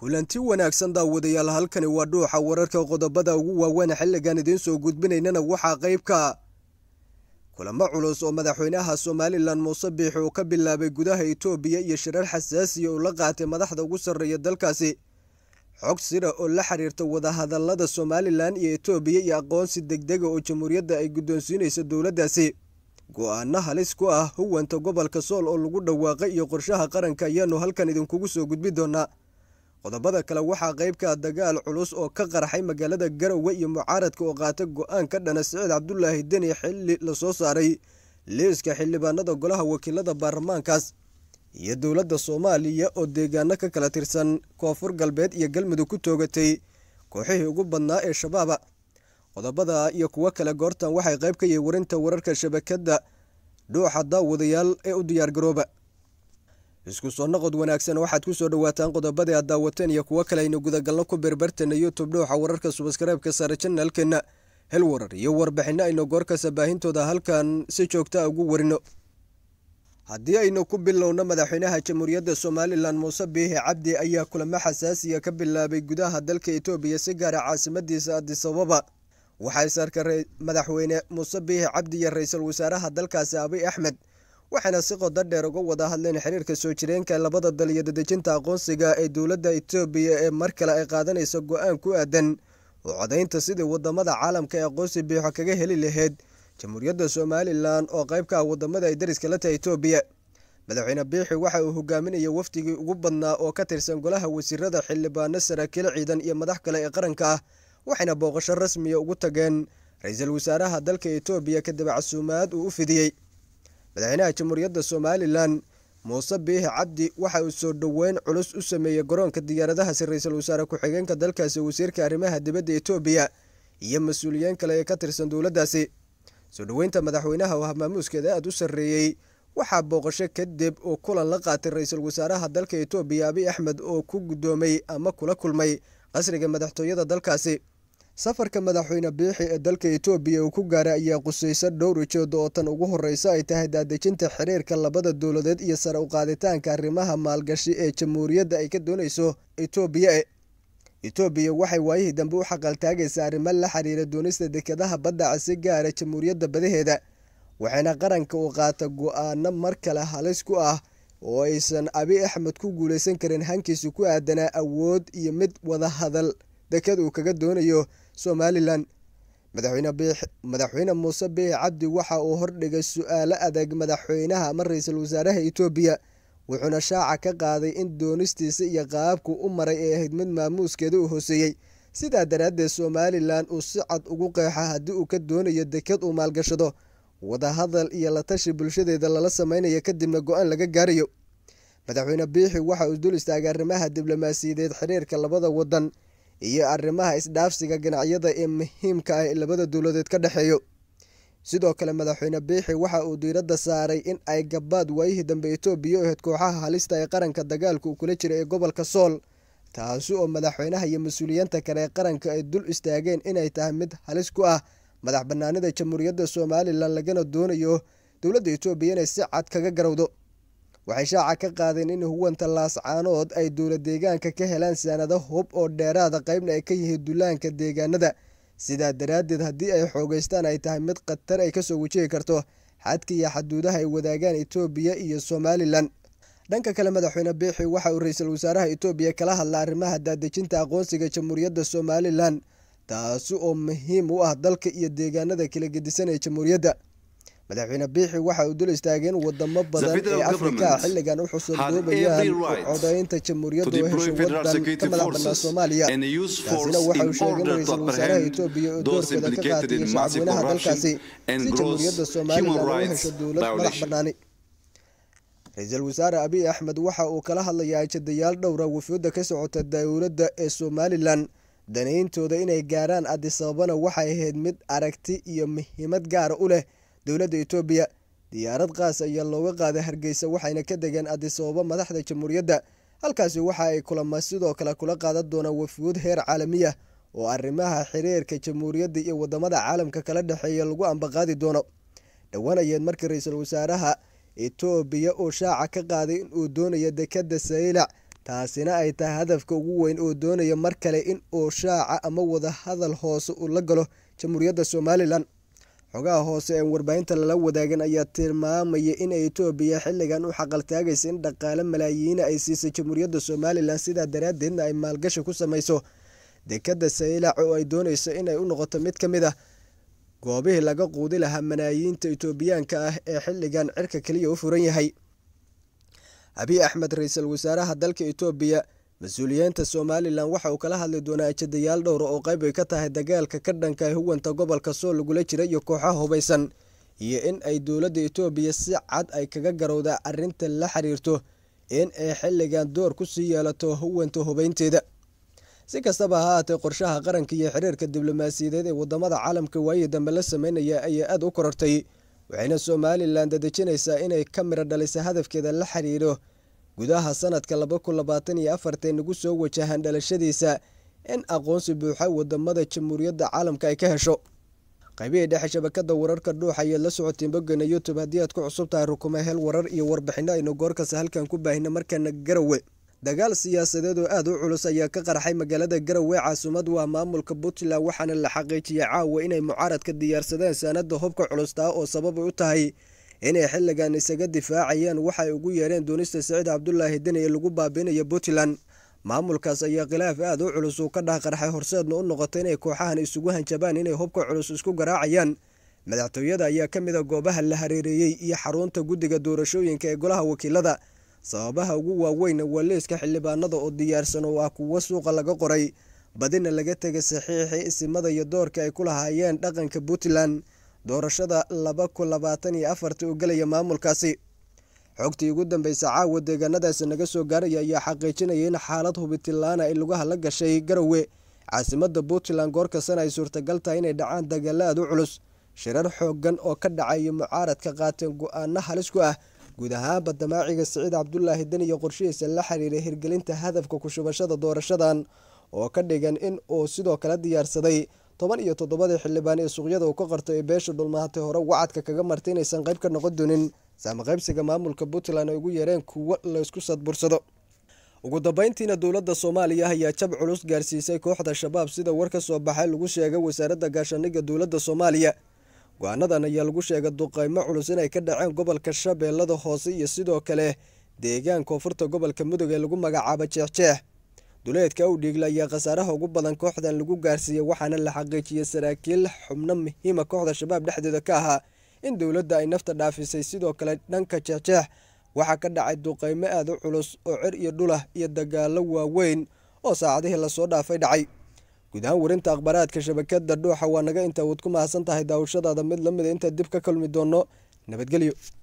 kulanti wanaagsan daawadayaal halkani waa dhuuxa wararka qodobada ugu waaweyn xilligan idiin soo gudbinaynana waxaa qaybka kulamo culus oo madaxweynaha somalilan muuse biix uu ka bilaabay gudaha itoobiya iyo shirar xasaasiya uu la qaatay madaxda ugu sarreeya dalkaasi xog sira oo la xiriirta wadahadallada somalilan iyo etoobiya iyo aqoonsi degdega oo jamhuuriyadda ay guddoonsiinaysa dowladdaasi go-aano halis ku ah huwanta gobolka sool oo lagu dhawaaqay iyo qorshaha qaranka ayaanu halkan idinkugu soo gudbi doonaa qodobada kale waxaa qaybka dagaal culus oo ka qarxay magaalada garowe iyo mucaaradka oo qaatay go-aan ka dhana siciid cabdulaahi deni xilli lasoo saaray liiska xildhibaanada golaha wakiilada baarlamaankaas iyo dowladda soomaaliya oo deegaano ka kala tirsan koonfur galbeed iyo galmudug ku toogatay kooxihii ugu badnaa ee shabaaba qodobada iyo kuwo kale goortan waxay qayb ka yihiin warinta wararka shabakadda dhuuxa daawadayaal ee u diyaargarooba isku soo noqod wanaagsan waxaad ku soo dhowaataan qodobadii aad daawateen iyo kuwo kale aynu gudagalno ku beerbarteenna youtube dhowxa wararka subskreibka saare janaalkeenna hel warar iyo warbixinno aynu goorkasta baahintooda halkan si joogta ah ugu warino haddii aynu ku bilowno madaxweynaha jamhuuriyadda somalilan muuse biihi cabdi ayaa kulamo xasaasiya ka bilaabay gudaha dalka etoobiya si gaara ah caasimadiisa adisababa waxaa sarka madaxweyne muuse biihi cabdi iyo ra iisal wasaaraha dalkaasi abiy axmed waxayna si qodo dheer uga wada hadleen xiriirka soo jireenka labada dal iyo dadejinta aqoonsiga ee dowladda etoobiya ee mar kale ay qaadanaysa go-aan ku aadan oo codaynta sidii wadamada caalamka ee aqoonsi biixo kaga heli lahayd jamhuuriyadda somalilan oo ka ah wadamada ay dariska la tahay etoobiya madaxweyne biixi waxa uu hogaaminayay wafdigii ugu badnaa oo ka tirsan golaha wasiirada xildhibaano saraakiil ciidan iyo madax kale ee qaranka ah waxayna booqasho rasmiya ugu tageen ra-iisul wasaaraha dalka etoobiya kadib casuumaad uu u fidiyey madaxweynaha jamhuuriyadda somalilan muuse biihi cabdi waxa uu soo dhoweyn culus u sameeyey garoonka diyaaradahaasi ra-iisul wasaare ku-xigeenka dalkaasi wasiirka arrimaha dibadda etoobiya iyo mas-uuliyiin kale ee ka tirsan dowladdaasi soo dhoweynta madaxweynaha oo hamaamuuskeeda ah aada u sarreeyey waxaa booqasho kadib uu kulan la qaatay ra-iisul wasaaraha dalka etoobiya abiy axmed oo ku guddoomay ama kula kulmay qasriga madaxtooyada dalkaasi safarka madaxweyne biixi ee dalka etoobiya uu ku gaaray ayaa qusaysa dhowr ujeedo oo tan ugu horreysa ay tahay daadejinta xiriirka labada dowladeed iyo sare u qaaditaanka arrimaha maalgashi ee jamhuuriyadda ay ka doonayso etoobiya etoobiya waxay waayihii dambe u xaqaltaagaysaa arrimo la xiriira doonista dekedaha baddaca si gaara ah jamhuuriyadda badaheeda waxayna qaranka uu qaata go-aano mar kale halis ku ah oo aysan abi axmed ku guulaysan karin hankiisa ku aadanaa awood iyo mid wada hadal dekad uu kaga doonayo somalilan madaxweyne muuse biixi cabdi waxa uu hordhigay su-aalo adag madaxweynaha ama ra-iisul wasaaraha etoobiya wuxuuna shaaca ka qaaday in doonistiisa iyo qaabku u maray ee ahayd mid maamuuskeeda uu hooseeyey sidaa daraaddeed somalilan uu si cad ugu qeexa haddii uu ka doonayo dekad uu maalgashado wadahadal iyo la tashi bulshadeeda lala sameynaya kadibna go-aan laga gaarayo madaxweyne biixi waxa uu dul istaagay arrimaha diblomaasiyadeed xiriirka labada wadan iyo arrimaha isdhaafsiga ganacyada ee muhiimka ah ee labada dowladeed ka dhexeeyo sidoo kale madaxweyne biixi waxa uu diiradda saaray in ay gabaad waayihii dambe etoobiya u ahayd kooxaha halista ee qaranka dagaalka uu kula jiray ee gobolka sool taasi oo madaxweynaha iyo mas-uuliyiinta kale ee qaranka ay dul istaageen inay tahay mid halis ku ah madax banaanida jamhuuriyadda somalilan lagana doonayo dowladda etoobiya inay si cad kaga garowdo waxay shaaca ka qaadeen in huwanta laascaanood ay dowlad deegaanka ka helaan saanado hub oo dheeraada ah qaybna ay ka yihiin dullaanka deegaanada sidaa daraaddeed haddii ay xoogeystaan ay tahay mid khatar ay kasoo wejigi karto xadka iyo xaduudaha ay wadaagaan etoobiya iyo somalilan dhanka kale madaxweyne biixi waxa uu ra-iisul wasaaraha etoobiya kala hadla arrimaha daadejinta aqoonsiga jamhuuriyadda somalilan taasi oo muhiim u ah dalka iyo deegaanada kala gedisan ee jamhuuriyadda madaxweyne biixi waxa uu dul istaageen wadamo badan ee afrika xilligan u xusurdoobayaan codaynta jamhuuriyadda u heshay wadan ka madax banaa soomaaliya taasina waxa uu sheegay in ra wasaaraha etoobiya oo doorkeeda ka qaatiyay shacabweynaha dalkaasi si jamhuuriyadda soomalilan u hesho dowlad madax banaani ra-iisul wasaare abiy axmed waxa uu kala hadlayaa jadayaal dhowra wafooda ka socota dowladda ee somalilan danayntooda inay gaaraan adisababana waxay ahayd mid aragti iyo muhiimad gaara u leh dowladda etoobiya diyaarad qaas ayaa looga qaaday hargeysa waxayna ka degeen adisababo madaxda jamhuuriyadda halkaasi waxa ay kulama sidoo kale kula qaadan doonaan wafuud heer caalamiya oo arrimaha xiriirka jamhuuriyadda iyo waddamada caalamka kala dhexeeya lagu ambaqaadi doono dhowanayeed markii ra-iisul wasaaraha etoobiya uu shaaca ka qaaday in uu doonayo dekedda saylac taasina ay tahay hadafka ugu weyn oo doonaya mar kale in uu shaaca ama wadahadal hoose uu la galo jamhuuriyadda somalilan xogaha hoose ee warbaahinta lala wadaagan ayaa tilmaamaya in etoobiya xilligan u xaqaltaagaysa in dhaqaale malaayiina ay siisay jamhuuriyadda somalilan sidaa daraaddeedna ay maalgashi ku samayso dekadda saylac oo ay doonayso inay u noqoto mid ka mid ah goobihii laga quudi lahaa malaayiinta etoobiyaanka ah ee xilligan cirka keliya u furan yahay abiy axmed ra-iisul wasaaraha dalka etoobiya mas-uuliyiinta somalilan waxa uu kala hadli doonaa ajadayaal dhowra ah oo qayb ay ka tahay dagaalka ka dhankaay huwanta gobolka soo lagula jira iyo kooxaha hubaysan iyo in ay dowladda etoobiya si cad ay kaga garowda arrinta la xiriirto in ay xilligan door ku sii yeelato huwanta hubaynteeda si kastaba ha haatee qorshaha qaranka iyo xiriirka diblomaasiyadeed ee wadamada caalamka waayii dambe la sameynaya ayaa aad u korortay waxayna somalilan dadejinaysaa inay ka miro dhalisa hadafkeeda la xiriiro gudaha sanadka laba kun labaatan iyo ee nagu soo wajahaan dhalashadiisa in aqoonsi buuxa wadamada jamhuuriyadda caalamka ay ka hesho qaybihii dhexe shabakada wararka dhuux ayaad la socoteen bogana youtube haddii aad ku cusub tahay rukuma hel warar iyo warbixino aynu goorkasta halkan ku baahina markana garowe dagaal siyaasadeed oo aada u culus ayaa ka qarxay magaalada garowe caasimad waa maamulka puntland waxaana la xaqiijiyay caawa inay mucaaradka diyaarsadeen saanadda hubka culus taa oo sabab u tahay inay xilligan isaga difaacayeen waxay ugu yeereen doonista saciid cabdulaahi deni ee lagu baabinayo puntland maamulkaas ayaa khilaaf aada u culus uu ka dhahqarxay horseedna u noqotay inay kooxahan isugu hanjabaan inay hubka culus isku garaacayaan madaxtooyada ayaa ka mid a ah goobaha la hareereeyey iyo xarunta guddiga doorashooyinka ee golaha wakiilada sababaha ugu waaweyn waa liiska xildhibaanada oo diyaarsan oo ah kuwo suuqa laga qoray badina laga tegay saxiixii isimada iyo doorka ay ku lahaayeen dhaqanka puntland doorashada laba kun labaatan iyo afarta uu gelaya maamulkaasi xogtii ugu dambeysa caawa deegaanadaasi naga soo gaaraya ayaa xaqiijinaya in xaalad hubitilaana ay lugaha la gashay garowe caasimada puntland goorkastana ay suurtagal tahay inay dhacaan dagaalo aad u culus shirar xooggan oo ka dhacaya mucaaradka qaateen go-aano halis ku ah guud ahaanba damaaciga siciid cabdulaahi den iyo qorshihiisa la xiriiray hirgelinta hadafka ku shubashada doorashadan oo ka dhigan in uu sidoo kale diyaarsaday toban iyo toddobadii xildhibaan ee suuqyada uu ka qarto ee beesha dhulmahatay hore wacadka kaga martay inaysan qayb ka noqon doonin saamaqaybsiga maamulka puntland ay ugu yeereen kuwo laysku sadbursado ugu dambeyntiina dowladda soomaaliya ayaa jab culus gaarsiisay kooxda shabaab sida war ka soo baxay lagu sheegay wasaaradda gaashaaniga dowladda soomaaliya go-aanadan ayaa lagu sheegay duqaymo culus inay ka dhaceen gobolka shabeellada hoose iyo sidoo kale deegaan koonfurta gobolka mudug ee lagu magacaabo jeexjeex duleedka u dhiigla ayaa khasaaraha ugu badan kooxdan lagu gaarsiiyey waxaana la xaqiijiyey saraakiil xubno muhiima kooxda shabaab dhexdeeda ka ahaa in dowladda ay nafta dhaafisay sidoo kale dhanka jeexjeex waxaa ka dhacay duqeymo aad u culus oo cer iyo dhulah iyo dagaalo waaweyn oo saacadihii lasoo dhaafay dhacay guud ahaan warinta akhbaraadka shabakada dhuuxa waa naga inta waad ku mahadsan tahay daawashadaada mid la mida ah, inta dib ka kulmi doonno nabadgelyo